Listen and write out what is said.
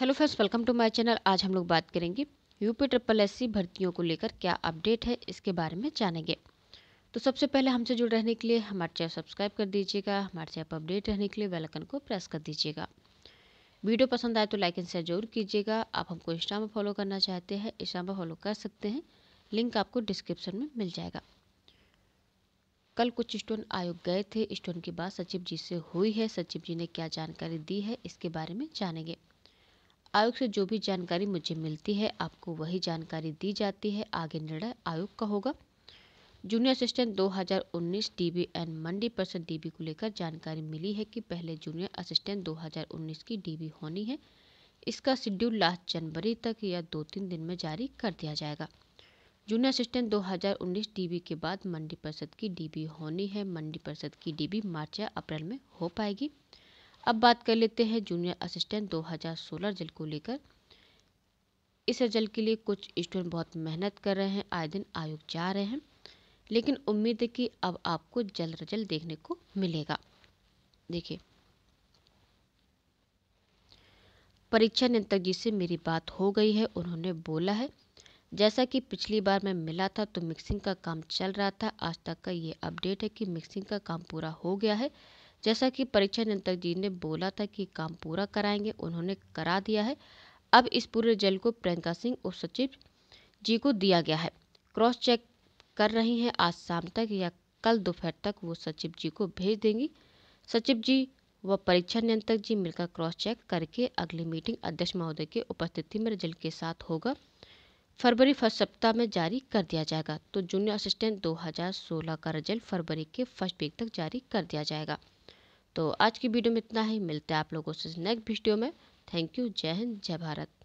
hello friends welcome to my channel आज हम लोग बात करेंगे यूपी ट्रिपल एस भर्तियों को लेकर क्या अपडेट है इसके बारे में जानेंगे तो सबसे पहले हमसे जुड़ रहने के लिए हमारे चैनल सब्सक्राइब कर दीजिएगा हमारे चैनल पर अपडेट रहने के लिए वेलकन को प्रेस कर दीजिएगा वीडियो पसंद आए तो लाइक एंड शेयर जरूर कीजिएगा आप हमको इंस्टा में फॉलो करना चाहते हैं इंस्टा पर फॉलो कर सकते हैं लिंक आपको डिस्क्रिप्शन में मिल जाएगा कल कुछ स्टोन आयोग गए थे स्टोन की बात सचिव जी से हुई है सचिव जी ने क्या जानकारी दी है इसके बारे में जानेंगे आयोग से जो भी जानकारी मुझे मिलती है आपको वही जानकारी दी जाती है आगे निर्णय आयोग का होगा junior assistant 2019 DB and mandi person DB को लेकर जानकारी मिली है कि पहले जूनियर असिस्टेंट 2019 की डीबी होनी है इसका शेड्यूल लास्ट जनवरी तक या दो तीन दिन में जारी कर दिया जाएगा जूनियर असिस्टेंट 2019 डीबी के बाद मंडी परिषद की डीबी होनी है मंडी परिषद की डीबी मार्च या अप्रैल में हो पाएगी अब बात कर लेते हैं जूनियर असिस्टेंट 2016 जल को लेकर इस रिजल्ट के लिए कुछ स्टूडेंट बहुत मेहनत कर रहे हैं आए दिन आयोग जा रहे हैं लेकिन उम्मीद है कि अब आपको जल्द रजल देखने को मिलेगा देखिए परीक्षा नियंत्रक जी से मेरी बात हो गई है उन्होंने बोला है जैसा कि पिछली बार मैं मिला था तो मिक्सिंग का काम चल रहा था आज तक का ये अपडेट है कि मिक्सिंग का काम पूरा हो गया है जैसा कि परीक्षा नियंत्रक जी ने बोला था कि काम पूरा कराएंगे उन्होंने करा दिया है अब इस पूरे जल को प्रियंका सिंह और सचिव जी को दिया गया है क्रॉस चेक कर रही हैं आज शाम तक या कल दोपहर तक वो सचिव जी को भेज देंगी सचिव जी व परीक्षा नियंत्रक जी मिलकर क्रॉस चेक करके अगली मीटिंग अध्यक्ष महोदय की उपस्थिति में रिजल्ट के साथ होगा फरवरी फर्स्ट सप्ताह में जारी कर दिया जाएगा तो जूनियर असिस्टेंट 2016 का रिजल्ट फरवरी के फर्स्ट वीक तक जारी कर दिया जाएगा तो आज की वीडियो में इतना ही मिलते हैं आप लोगों से नेक्स्ट वीडियो में थैंक यू जय हिंद जय भारत